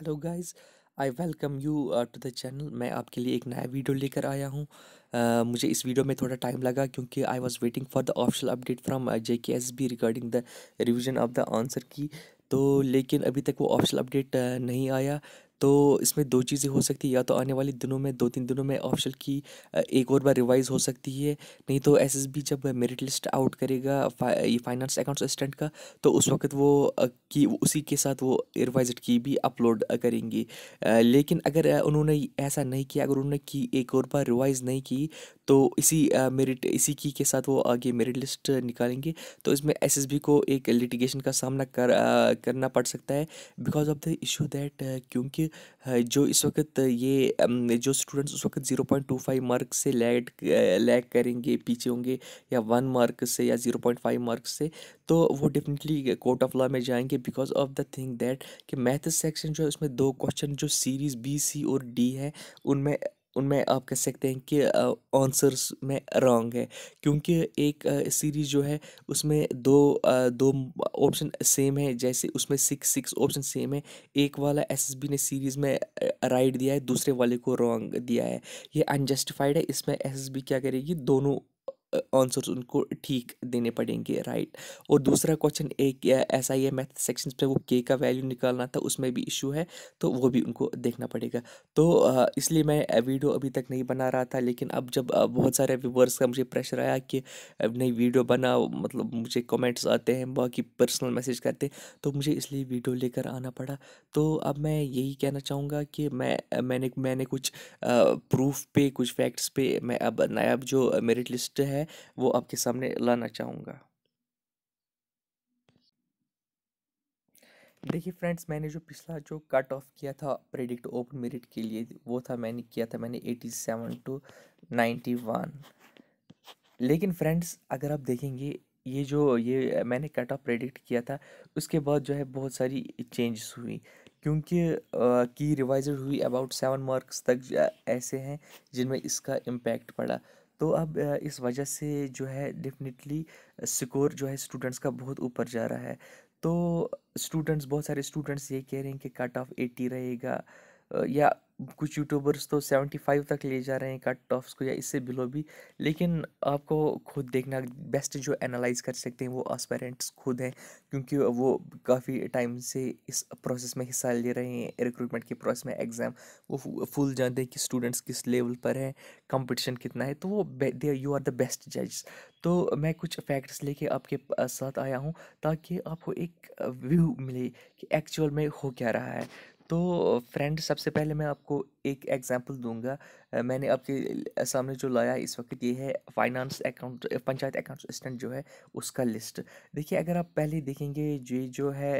hello guys I welcome you to the channel मैं आपके लिए एक नया वीडियो लेकर आया हूँ uh, मुझे इस वीडियो में थोड़ा टाइम लगा क्योंकि I was waiting for the official update from J K S B regarding the revision of the answer key तो लेकिन अभी तक वो ऑफिशियल अपडेट uh, नहीं आया तो इसमें दो चीज़ें हो सकती है या तो आने वाले दिनों में दो तीन दिनों में ऑप्शन की एक और बार रिवाइज़ हो सकती है नहीं तो एस जब मेरिट लिस्ट आउट करेगा फा, ये फाइनेंस अकाउंट असिस्टेंट का तो उस वक्त वो की उसी के साथ वो रिवाइज की भी अपलोड करेंगी लेकिन अगर उन्होंने ऐसा नहीं किया अगर उन्होंने की एक और बार रिवाइज़ नहीं की तो इसी मेरिट इसी की के साथ वो आगे मेरिट लिस्ट निकालेंगे तो इसमें एसएसबी को एक लिटिगेशन का सामना कर आ, करना पड़ सकता है because of the issue that क्योंकि जो इस वक्त ये जो स्टूडेंट्स उस वक्त zero point two five mark से लैड लैग करेंगे पीछे होंगे या वन मार्क से या ज़ीरो पॉइंट फाइव मार्क से तो वो डेफिनेटली कोर्ट ऑफ लॉ में जाएंगे because of the thing that कि मैथ सेक्शन जो है उसमें दो क्वेश्चन जो सीरीज़ बी सी और डी है उनमें उनमें आप कह सकते हैं कि आंसर्स में रॉन्ग है क्योंकि एक सीरीज़ जो है उसमें दो दो ऑप्शन सेम है जैसे उसमें सिक्स सिक्स ऑप्शन सेम है एक वाला एसएसबी ने सीरीज़ में राइट दिया है दूसरे वाले को रॉन्ग दिया है ये अनजस्टिफाइड है इसमें एसएसबी क्या करेगी दोनों आंसर्स उनको ठीक देने पड़ेंगे राइट और दूसरा क्वेश्चन एक ऐसा ही है मैथ सेक्शन पे वो के का वैल्यू निकालना था उसमें भी इशू है तो वो भी उनको देखना पड़ेगा तो इसलिए मैं वीडियो अभी तक नहीं बना रहा था लेकिन अब जब बहुत सारे व्यूवर्स का मुझे प्रेशर आया कि नई वीडियो बनाओ मतलब मुझे कमेंट्स आते हैं बाकी पर्सनल मैसेज करते तो मुझे इसलिए वीडियो लेकर आना पड़ा तो अब मैं यही कहना चाहूँगा कि मैं मैंने मैंने कुछ प्रूफ पे कुछ फैक्ट्स पे मैं अब नया जो मेरिट लिस्ट है है वो आपके सामने लाना चाहूँगा देखिए फ्रेंड्स मैंने जो पिछला जो कट ऑफ किया था प्रेडिक्ट ओपन मेरिट के लिए वो था मैंने किया था मैंने eighty seven to ninety one लेकिन फ्रेंड्स अगर आप देखेंगे ये जो ये मैंने कट ऑफ प्रेडिक्ट किया था उसके बाद जो है बहुत सारी चेंजेस हुई क्योंकि की रिवाइज हुई अबाउट सेवन मार्क्स तक ऐसे हैं जिनमें इसका इम्पैक्ट पड़ा तो अब इस वजह से जो है डेफिनेटली स्कोर जो है स्टूडेंट्स का बहुत ऊपर जा रहा है तो स्टूडेंट्स बहुत सारे स्टूडेंट्स ये कह रहे हैं कि कट ऑफ एटी रहेगा या कुछ यूट्यूबर्स तो सेवेंटी फाइव तक ले जा रहे हैं कट ऑफ्स को या इससे बिलो भी लेकिन आपको खुद देखना बेस्ट जो एनालाइज कर सकते हैं वो एस्पेरेंट्स खुद हैं क्योंकि वो काफ़ी टाइम से इस प्रोसेस में हिस्सा ले रहे हैं रिक्रूटमेंट के प्रोसेस में एग्ज़ाम वो फुल जानते हैं कि स्टूडेंट्स किस लेवल पर हैं कंपटीशन कितना है तो वो they you are the best जज तो मैं कुछ फैक्ट्स लेके आपके साथ आया हूँ ताकि आपको एक व्यू मिले कि एक्चुअल में हो क्या रहा है तो फ्रेंड सबसे पहले मैं आपको एक एग्जांपल दूंगा मैंने आपके सामने जो लाया इस वक्त ये है finance account panchayat account assistant जो है उसका लिस्ट देखिए अगर आप पहले देखेंगे जो जो है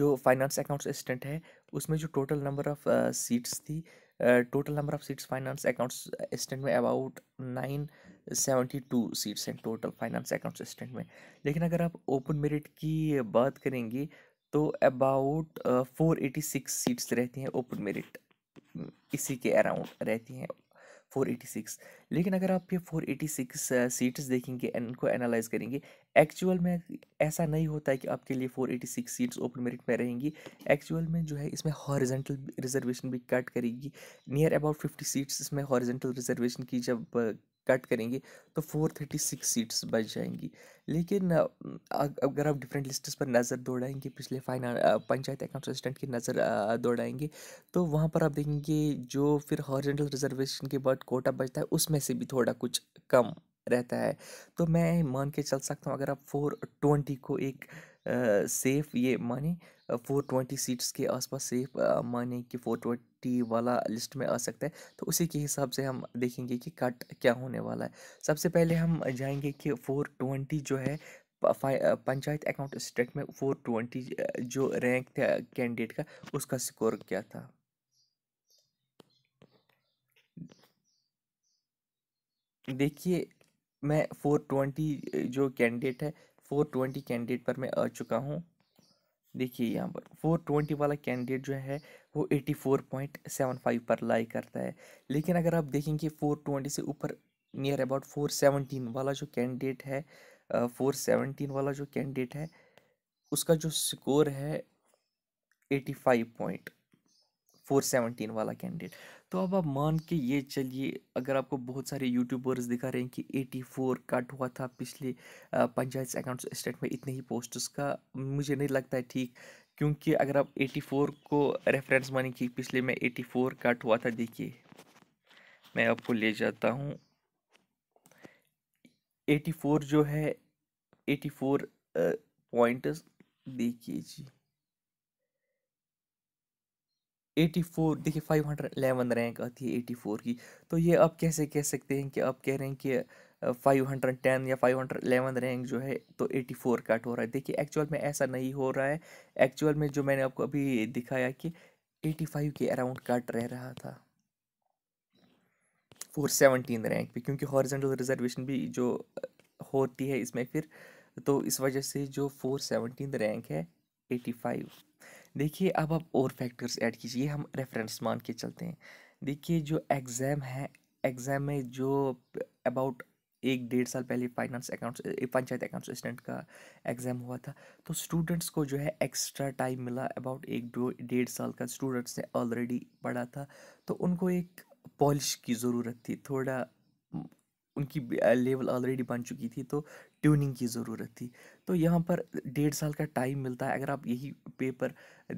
जो फाइनेंस अकाउंट असिस्टेंट है उसमें जो टोटल नंबर ऑफ़ सीट्स थी total number of seats finance accounts assistant में about nine seventy two seats हैं टोटल फाइनेंस अकाउंट असिस्टेंट में लेकिन अगर आप ओपन मेरिट की बात करेंगे तो about four eighty six seats रहती हैं ओपन मेरिट इसी के अराउंड रहती हैं फोर एटी सिक्स लेकिन अगर आप ये फोर एटी सिक्स सीट्स देखेंगे इनको एनालाइज करेंगे एक्चुअल में ऐसा नहीं होता है कि आपके लिए four eighty six seats open merit में रहेंगी एक्चुअल में जो है इसमें हॉरिजेंटल रिजर्वेशन भी कट करेगी नियर अबाउट फिफ्टी सीट्स इसमें हॉरिजेंटल रिजर्वेशन की जब कट करेंगे तो 436 सीट्स बच जाएंगी लेकिन अगर आप डिफरेंट लिस्ट पर नज़र दौड़ाएंगे पिछले फाइना पंचायत अकाउंट असिस्टेंट की नज़र दौड़ाएंगे तो वहाँ पर आप देखेंगे जो फिर हॉरिजेंटल रिजर्वेशन के बाद कोटा बचता है उसमें से भी थोड़ा कुछ कम रहता है तो मैं मान के चल सकता हूँ अगर आप फोर ट्वेंटी को एक सेफ ये माने फोर ट्वेंटी सीट्स के आसपास सेफ माने कि फोर ट्वेंटी वाला लिस्ट में आ सकता है तो उसी के हिसाब से हम देखेंगे कि कट क्या होने वाला है सबसे पहले हम जाएंगे कि फोर ट्वेंटी जो है पंचायत अकाउंट स्टेट में फोर ट्वेंटी जो रैंक था कैंडिडेट का उसका स्कोर क्या था देखिए मैं फोर ट्वेंटी जो कैंडिडेट है फोर ट्वेंटी कैंडिडेट पर मैं आ चुका हूँ देखिए यहाँ पर फोर ट्वेंटी वाला कैंडिडेट जो है वो eighty four point seven five पर लाई करता है लेकिन अगर आप देखेंगे फोर ट्वेंटी से ऊपर नियर अबाउट फोर सेवनटीन वाला जो कैंडिडेट है फोर सेवनटीन वाला जो कैंडिडेट है उसका जो स्कोर है eighty five point four seventeen वाला कैंडिडेट तो अब आप मान के ये चलिए अगर आपको बहुत सारे यूट्यूबर्स दिखा रहे हैं कि एटी फोर कट हुआ था पिछले पंचायत अकाउंट स्टेट में इतने ही पोस्ट्स का मुझे नहीं लगता है ठीक क्योंकि अगर आप एटी फोर को रेफरेंस माने कि पिछले में एटी फोर कट हुआ था देखिए मैं आपको ले जाता हूँ एटी फोर जो है एटी फोर पॉइंट देखिए जी एटी फोर देखिए फाइव हंड्रेड एलेवन रैंक आती है एटी फोर की तो ये आप कैसे कह सकते हैं कि आप कह रहे हैं कि फाइव हंड्रेड टेन या फाइव हंड्रेड एलेवन रैंक जो है तो एटी फोर कट हो रहा है देखिए एक्चुअल में ऐसा नहीं हो रहा है एक्चुअल में जो मैंने आपको अभी दिखाया कि एटी फाइव के अराउंड कट रह रहा था फोर सेवनटीन रैंक पे क्योंकि हॉर्जेंटल रिजर्वेशन भी जो होती है इसमें फिर तो इस वजह से जो फोर सेवनटीन रैंक है एटी फाइव देखिए अब आप और फैक्टर्स ऐड कीजिए हम रेफरेंस मान के चलते हैं देखिए जो एग्ज़ाम है एग्ज़ाम में जो अबाउट एक डेढ़ साल पहले finance accounts panchayat accounts assistant का एग्ज़ाम हुआ था तो स्टूडेंट्स को जो है एक्स्ट्रा टाइम मिला अबाउट एक दो डेढ़ साल का स्टूडेंट्स ने ऑलरेडी पढ़ा था तो उनको एक पॉलिश की ज़रूरत थी थोड़ा उनकी लेवल ऑलरेडी बन चुकी थी तो ट्यूनिंग की ज़रूरत थी तो यहाँ पर डेढ़ साल का टाइम मिलता है अगर आप यही पेपर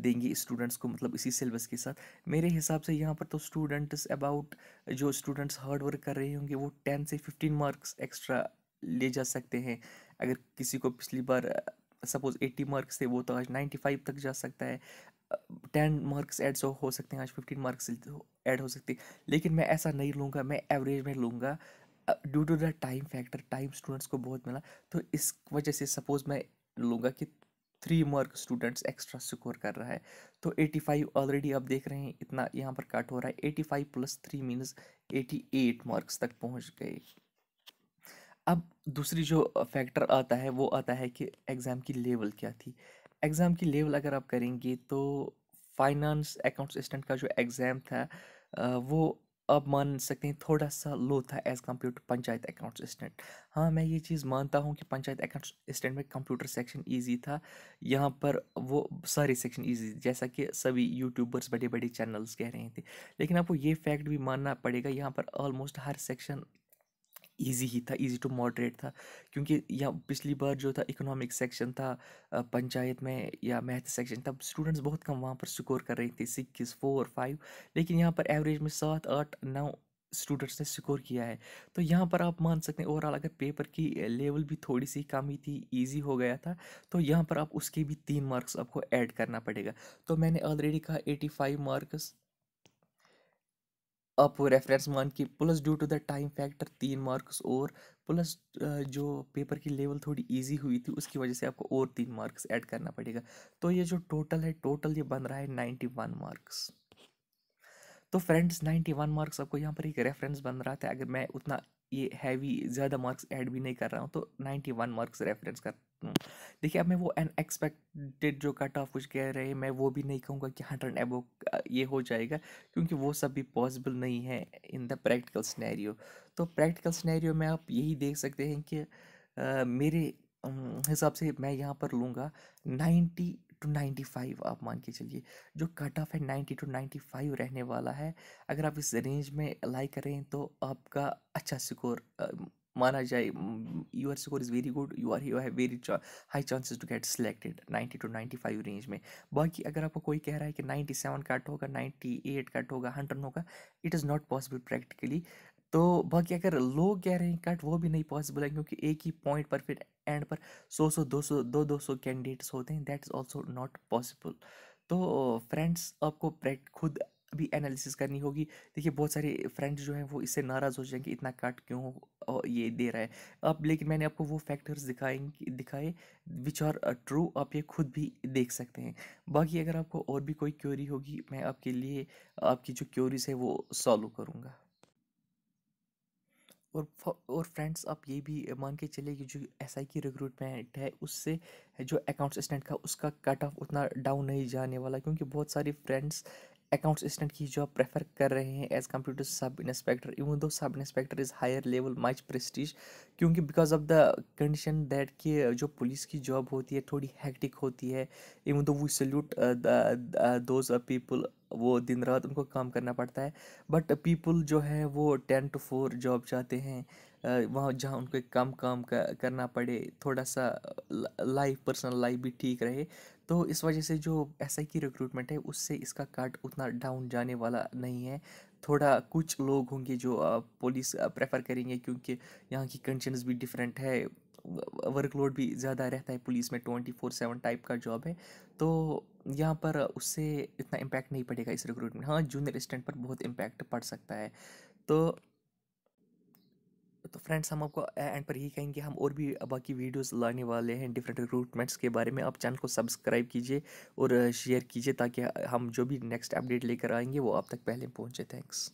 देंगे स्टूडेंट्स को मतलब इसी सिलेबस के साथ मेरे हिसाब से यहाँ पर तो स्टूडेंट्स अबाउट जो स्टूडेंट्स हार्ड वर्क कर रहे होंगे वो टेन से फिफ्टीन मार्क्स एक्स्ट्रा ले जा सकते हैं अगर किसी को पिछली बार सपोज़ एट्टी मार्क्स थे वो तो आज नाइन्टी फाइव तक जा सकता है टेन मार्क्स एड हो सकते हैं आज फिफ्टीन मार्क्स ऐड हो सकते हैं लेकिन मैं ऐसा नहीं लूँगा मैं एवरेज में लूँगा due to the time factor time students को बहुत मिला तो इस वजह से सपोज मैं लूँगा कि three mark students extra score कर रहा है तो एटी फाइव ऑलरेडी आप देख रहे हैं इतना यहाँ पर कट हो रहा है eighty five plus three means eight marks तक पहुँच गए अब दूसरी जो फैक्टर आता है वो आता है कि एग्ज़ाम की लेवल क्या थी एग्ज़ाम की लेवल अगर आप करेंगे तो फाइनेंस अकाउंट असिस्टेंट का जो एग्ज़ाम था वो आप मान सकते हैं थोड़ा सा लो था as compare to panchayat accounts assistant हाँ मैं ये चीज़ मानता हूँ कि पंचायत अकाउंट्स असिस्टेंट में कंप्यूटर सेक्शन ईजी था यहाँ पर वो सारे सेक्शन ईजी जैसा कि सभी यूट्यूबर्स बड़े बड़े चैनल्स कह रहे थे लेकिन आपको ये फैक्ट भी मानना पड़ेगा यहाँ पर ऑलमोस्ट हर सेक्शन ईजी ही था ईजी टू मॉडरेट था क्योंकि या पिछली बार जो था इकोनॉमिक सेक्शन था पंचायत में या मैथ सेक्शन तब स्टूडेंट्स बहुत कम वहाँ पर स्कोर कर रहे थे सिक्स फोर फाइव लेकिन यहाँ पर एवरेज में सात आठ नौ स्टूडेंट्स ने स्कोर किया है तो यहाँ पर आप मान सकते हैं ओवरऑल अगर पेपर की लेवल भी थोड़ी सी कम ही थी ईजी हो गया था तो यहाँ पर आप उसके भी तीन मार्क्स आपको ऐड करना पड़ेगा तो मैंने ऑलरेडी कहा eighty five marks up reference मान की plus due to the time factor तीन मार्क्स और प्लस जो पेपर की लेवल थोड़ी इजी हुई थी उसकी वजह से आपको और तीन मार्क्स ऐड करना पड़ेगा तो ये जो टोटल है टोटल ये बन रहा है नाइन्टी वन मार्क्स तो फ्रेंड्स नाइन्टी वन मार्क्स आपको यहाँ पर एक रेफरेंस बन रहा था अगर मैं उतना ये हैवी ज़्यादा मार्क्स ऐड भी नहीं कर रहा हूँ तो नाइन्टी वन मार्क्स रेफरेंस कर देखिए अब मैं वो अनएक्सपेक्टेड जो कट ऑफ कुछ कह रहे हैं मैं वो भी नहीं कहूँगा कि हंड्रेड एबो ये हो जाएगा क्योंकि वो सब भी पॉसिबल नहीं है इन द प्रैक्टिकल स्नैरियो तो प्रैक्टिकल स्नैरियो में आप यही देख सकते हैं कि आ, मेरे हिसाब से मैं यहाँ पर लूँगा नाइन्टी टू नाइन्टी फाइव आप मान के चलिए जो कट ऑफ है नाइन्टी टू नाइन्टी फाइव रहने वाला है अगर आप इस रेंज में लाई करें तो आपका अच्छा स्कोर माना जाए your score is very good you are you have very high chances to get selected ninety two ninety five range में बाकी अगर आपको कोई कह रहा है कि नाइन्टी सेवन कट होगा नाइन्टी एट कट होगा हंड्रेड होगा it is not possible practically तो बाकी अगर लोग कह रहे हैं कट वो भी नहीं पॉसिबल है क्योंकि एक ही पॉइंट पर फिर एंड पर सौ सौ दो सौ दो दो सौ कैंडिडेट्स होते हैं that is also not possible तो फ्रेंड्स आपको प्रैक्ट खुद भी एनालिसिस करनी होगी देखिए बहुत सारे फ्रेंड्स जो हैं वो इससे नाराज़ हो जाएंगे इतना कट क्यों ये दे रहा है अब लेकिन मैंने आपको वो फैक्टर्स दिखाएंगे दिखाए विच आर ट्रू आप ये खुद भी देख सकते हैं बाकी अगर आपको और भी कोई क्योरी होगी मैं आपके लिए आपकी जो क्योरीज है वो सॉल्व करूँगा और और फ्रेंड्स आप ये भी मान के चलिए कि जो एस आई की रिक्रूटमेंट है उससे जो अकाउंट असिस्टेंट का उसका कट ऑफ उतना डाउन नहीं जाने वाला क्योंकि बहुत सारे फ्रेंड्स अकाउंट असिस्टेंट की जॉब प्रेफर कर रहे हैं as compare to sub inspector even though sub inspector is higher level much prestige क्योंकि because of the condition that कि जो पुलिस की जॉब होती है थोड़ी हैक्टिक होती है even though we salute those people वो दिन रात उनको काम करना पड़ता है बट पीपल जो है वो टेन टू फोर जॉब चाहते हैं uh, वहाँ जहाँ उनको कम काम करना पड़े थोड़ा सा लाइफ पर्सनल लाइफ भी ठीक रहे तो इस वजह से जो एस की रिक्रूटमेंट है उससे इसका कट उतना डाउन जाने वाला नहीं है थोड़ा कुछ लोग होंगे जो पुलिस प्रेफर करेंगे क्योंकि यहाँ की कंडीशन भी डिफरेंट है वर्कलोड भी ज़्यादा रहता है पुलिस में ट्वेंटी फोर सेवन टाइप का जॉब है तो यहाँ पर उससे इतना इम्पैक्ट नहीं पड़ेगा इस रिक्रूटमेंट हाँ जूनियर स्टूडेंट पर बहुत इम्पैक्ट पड़ सकता है तो तो फ्रेंड्स हम आपको एंड पर यही कहेंगे हम और भी बाकी वीडियोस लाने वाले हैं डिफरेंट रिक्रूटमेंट्स के बारे में आप चैनल को सब्सक्राइब कीजिए और शेयर कीजिए ताकि हम जो भी नेक्स्ट अपडेट लेकर आएंगे वो आप तक पहले पहुँचे थैंक्स